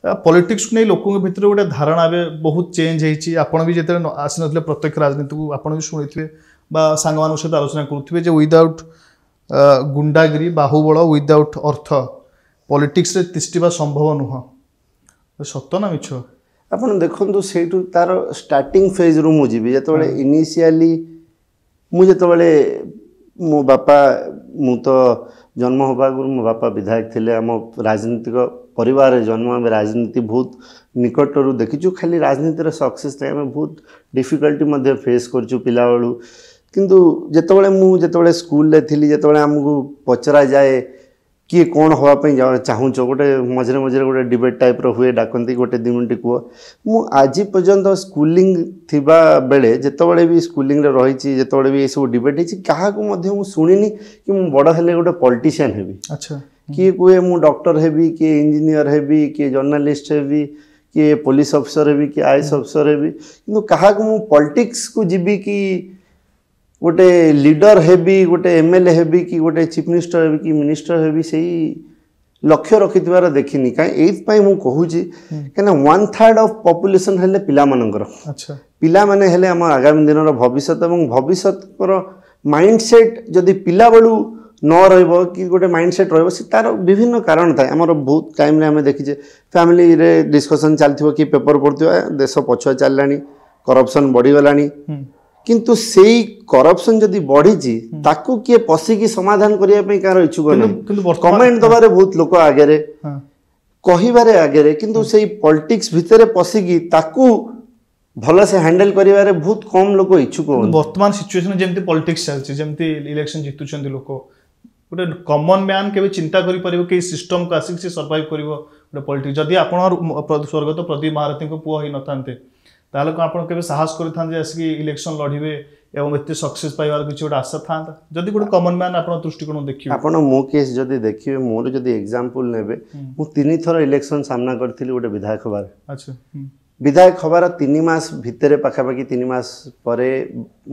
ପଲିଟିକ୍ସକୁ ନେଇ ଲୋକଙ୍କ ଭିତରେ ଗୋଟେ ଧାରଣା ଏବେ ବହୁତ ଚେଞ୍ଜ ହେଇଛି ଆପଣ ବି ଯେତେବେଳେ ଆସିନଥିଲେ ପ୍ରତ୍ୟକ୍ଷ ରାଜନୀତିକୁ ଆପଣ ବି ଶୁଣିଥିବେ ବା ସାଙ୍ଗମାନଙ୍କ ସହିତ ଆଲୋଚନା କରୁଥିବେ ଯେ ୱିଦାଉଟ୍ ଗୁଣ୍ଡାଗିରି ବାହୁବଳ ୱିଦାଉଟ୍ ଅର୍ଥ ପଲିଟିକ୍ସରେ ତିଷ୍ଠିବା ସମ୍ଭବ ନୁହଁ ସତ ନା ମିଛ ଆପଣ ଦେଖନ୍ତୁ ସେଇଠୁ ତାର ଷ୍ଟାର୍ଟିଂ ଫେଜ୍ରୁ ମୁଁ ଯିବି ଯେତେବେଳେ ଇନିସିଆଲି ମୁଁ ଯେତେବେଳେ ମୋ ବାପା ମୁଁ ତ ଜନ୍ମ ହେବା ଆଗରୁ ମୋ ବାପା ବିଧାୟକ ଥିଲେ ଆମ ରାଜନୀତିକ ପରିବାରରେ ଜନ୍ମ ଆମେ ରାଜନୀତି ବହୁତ ନିକଟରୁ ଦେଖିଛୁ ଖାଲି ରାଜନୀତିର ସକ୍ସେସ୍ ନାହିଁ ଆମେ ବହୁତ ଡିଫିକଲ୍ଟି ମଧ୍ୟ ଫେସ୍ କରିଛୁ ପିଲାବେଳୁ କିନ୍ତୁ ଯେତେବେଳେ ମୁଁ ଯେତେବେଳେ ସ୍କୁଲରେ ଥିଲି ଯେତେବେଳେ ଆମକୁ ପଚରାଯାଏ କିଏ କ'ଣ ହେବା ପାଇଁ ଚାହୁଁଛ ଗୋଟେ ମଝିରେ ମଝିରେ ଗୋଟେ ଡିବେଟ୍ ଟାଇପ୍ର ହୁଏ ଡାକନ୍ତି ଗୋଟେ ଦୁଇ ମିନିଟ୍ କୁହ ମୁଁ ଆଜି ପର୍ଯ୍ୟନ୍ତ ସ୍କୁଲିଂ ଥିବା ବେଳେ ଯେତେବେଳେ ବି ସ୍କୁଲିଂରେ ରହିଛି ଯେତେବେଳେ ବି ଏସବୁ ଡିବେଟ୍ ହେଇଛି କାହାକୁ ମଧ୍ୟ ମୁଁ ଶୁଣିନି କି ମୁଁ ବଡ଼ ହେଲେ ଗୋଟେ ପଲିଟିସିଆନ୍ ହେବି ଆଚ୍ଛା किए कहे मु डॉक्टर हेबी किए इंजीनियर हेबी किए जर्नालीस्ट हेबी किए पुलिस अफिसर हेबी किए एस अफिसर हेबी किंतु कहा पॉलिटिक्स को जी कि गोटे लीडर हेबी गोटे एमएलए हेबी कि गोटे चिफ मिनिस्टर हेबी कि मिनिस्टर हेबी से लक्ष्य रखिथिबार देखिनि काहे एइपाई मु कहूची कहना वन थर्ड अफ पपुलेसन हेले पिला मानकर अच्छा पिला माने हेले हम आगामी दिनर भविष्यत एवं भविष्यत माइंडसेट जदि पिला बेलू ন ରହିବ କି ଗୋଟେ ମାଇଣ୍ଡ ସେଟ୍ ରହିବ ସେ ତା'ର ବିଭିନ୍ନ କାରଣ ଥାଏ ଆମର ବହୁତ ଟାଇମ୍ରେ ଆମେ ଦେଖିଛେ ଫ୍ୟାମିଲିରେ ଡିସ୍କସନ୍ ଚାଲିଥିବ କି ପେପର ପଢ଼ୁଥିବା ଦେଶ ପଛୁଆ ଚାଲିଲାଣି କରପ୍ସନ୍ ବଢ଼ିଗଲାଣି କିନ୍ତୁ ସେଇ କରପ୍ସନ୍ ଯଦି ବଢ଼ିଛି ତାକୁ କିଏ ପଶିକି ସମାଧାନ କରିବା ପାଇଁ କାହାର ଇଚ୍ଛୁକ ନାହିଁ କମେଣ୍ଟ ଦେବାରେ ବହୁତ ଲୋକ ଆଗରେ କହିବାରେ ଆଗରେ କିନ୍ତୁ ସେଇ ପଲିଟିକ୍ସ ଭିତରେ ପଶିକି ତାକୁ ଭଲସେ ହ୍ୟାଣ୍ଡେଲ କରିବାରେ ବହୁତ କମ୍ ଲୋକ ଇଚ୍ଛୁକ ବର୍ତ୍ତମାନ ସିଚୁଏସନ୍ ଯେମିତି ପଲିଟିକ୍ସ ଚାଲିଛି ଯେମିତି ଇଲେକ୍ସନ୍ ଜିତୁଛନ୍ତି ଲୋକ ଗୋଟେ କମନ୍ ମ୍ୟାନ୍ କେବେ ଚିନ୍ତା କରିପାରିବ କି ଏଇ ସିଷ୍ଟମକୁ ଆସିକି ସେ ସର୍ଭାଇଭ୍ କରିବ ଗୋଟେ ପଲିଟିକ୍ସ ଯଦି ଆପଣ ସ୍ୱର୍ଗତ ପ୍ରଦୀପ ମହାରଥୀଙ୍କ ପୁଅ ହୋଇନଥାନ୍ତେ ତାହେଲେ କ'ଣ ଆପଣ କେବେ ସାହସ କରିଥାନ୍ତେ ଆସିକି ଇଲେକ୍ସନ୍ ଲଢ଼ିବେ ଏବଂ ଏତେ ସକ୍ସେସ୍ ପାଇବାର କିଛି ଗୋଟେ ଆଶା ଥାନ୍ତା ଯଦି ଗୋଟେ କମନ୍ ମ୍ୟାନ୍ ଆପଣ ଦୃଷ୍ଟିକୋଣ ଦେଖିବେ ଆପଣ ମୋ କେସ୍ ଯଦି ଦେଖିବେ ମୋର ଯଦି ଏକ୍ଜାମ୍ପଲ୍ ନେବେ ମୁଁ ତିନି ଥର ଇଲେକ୍ସନ୍ ସାମ୍ନା କରିଥିଲି ଗୋଟେ ବିଧାୟକ ଭାବେ ଆଚ୍ଛା বিধায়ক হবার তিন মাস ভিতরে পাখাপাখি তিন মাস পরে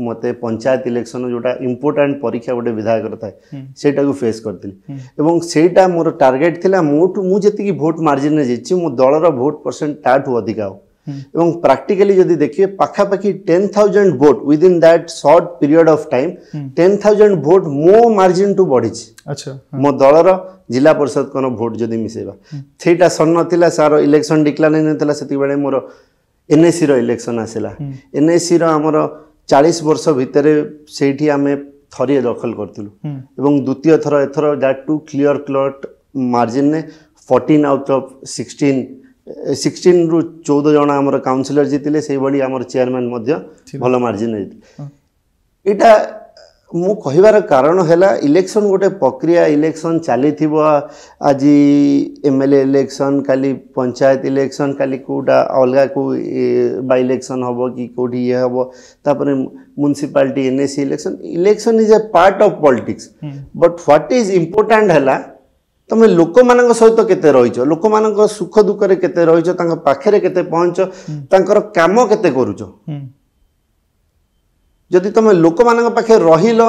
মতো পঞ্চায়েত ইলেকশন যেটা ইম্পর্টাট পরীক্ষা গোটে বিধায়কর থাকে সেইটা ফেস করি এবং সেইটা মোট টার্গেট লা মোটু মু যেত ভোট মার্জিনে জিতছি মো দলর ভোট পরসেন্ট তাঠু অধিকা হোক এবং প্র্যাকটিক্যালি যদি দেখিয়ে পাখাপাখি ten thousand vote within that short period of time ten thousand vote ମୋ ମାର୍ଜିନ୍ଠୁ ବଢ଼ିଛି ମୋ ଦଳର ଜିଲ୍ଲା ପରିଷଦ କ'ଣ ଭୋଟ୍ ଯଦି ମିଶାଇବା ସେଇଟା ସର୍ ନଥିଲା ସାର ଇଲେକ୍ସନ୍ ଡିକ୍ଲାର ହେଇନଥିଲା ସେତିକିବେଳେ ମୋର ଏନ୍ଏସିର ଇଲେକ୍ସନ୍ ଆସିଲା ଏନ୍ଏସିର ଆମର ଚାଳିଶ ବର୍ଷ ଭିତରେ ସେଇଠି ଆମେ ଥରିଏ ଦଖଲ କରିଥିଲୁ ଏବଂ ଦ୍ୱିତୀୟ ଥର ଏଥର ଦ୍ୟାଟ୍ ଟୁ କ୍ଲିଅର୍ କ୍ଲଟ୍ ମାର୍ଜିନ୍ରେ fourteen out of sixteen sixteen ରୁ ଚଉଦ ଜଣ ଆମର କାଉନସିଲର ଜିତିଲେ ସେଇଭଳି ଆମର ଚେୟାରମ୍ୟାନ୍ ମଧ୍ୟ ଭଲ ମାର୍ଜିନରେ ଜିତିଲେ ଏଇଟା ମୁଁ କହିବାର କାରଣ ହେଲା ଇଲେକ୍ସନ୍ ଗୋଟେ ପ୍ରକ୍ରିୟା ଇଲେକ୍ସନ୍ ଚାଲିଥିବ ଆଜି ଏମ୍ ଏଲ୍ ଏ ଇଲେକ୍ସନ୍ କାଲି ପଞ୍ଚାୟତ ଇଲେକ୍ସନ୍ କାଲି କେଉଁଟା ଅଲଗା କେଉଁ ବାଇ ଇଲେକ୍ସନ୍ ହେବ କି କେଉଁଠି ଇଏ ହେବ ତାପରେ municipality N S C election election is a part of politics but what is important ହେଲା ତୁମେ ଲୋକମାନଙ୍କ ସହିତ କେତେ ରହିଛ ଲୋକମାନଙ୍କ ସୁଖ ଦୁଃଖରେ କେତେ ରହିଛ ତାଙ୍କ ପାଖରେ କେତେ ପହଞ୍ଚ ତାଙ୍କର କାମ କେତେ କରୁଛ ଯଦି ତୁମେ ଲୋକମାନଙ୍କ ପାଖରେ ରହିଲ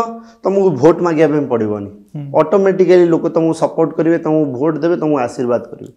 ତୁମକୁ ଭୋଟ ମାଗିବା ପାଇଁ ପଡ଼ିବନି ଅଟୋମେଟିକାଲି ଲୋକ ତୁମକୁ ସପୋର୍ଟ କରିବେ ତୁମକୁ ଭୋଟ ଦେବେ ତୁମକୁ ଆଶୀର୍ବାଦ କରିବେ